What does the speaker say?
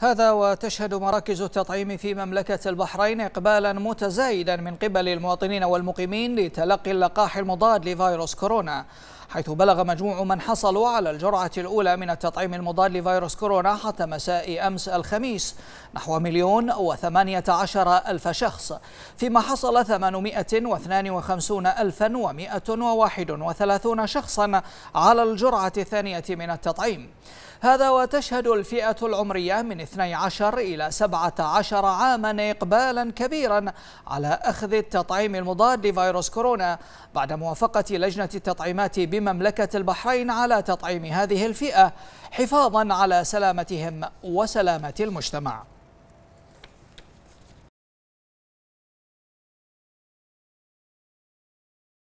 هذا وتشهد مراكز التطعيم في مملكة البحرين إقبالا متزايدا من قبل المواطنين والمقيمين لتلقي اللقاح المضاد لفيروس كورونا حيث بلغ مجموع من حصلوا على الجرعة الأولى من التطعيم المضاد لفيروس كورونا حتى مساء أمس الخميس نحو مليون وثمانية عشر ألف شخص فيما حصل وخمسون ألفا ومائة وواحد وثلاثون شخصا على الجرعة الثانية من التطعيم هذا وتشهد الفئة العمرية من 12 إلى 17 عاما إقبالا كبيرا على أخذ التطعيم المضاد لفيروس كورونا بعد موافقة لجنة التطعيمات ب بمملكة البحرين على تطعيم هذه الفئة حفاظا على سلامتهم وسلامة المجتمع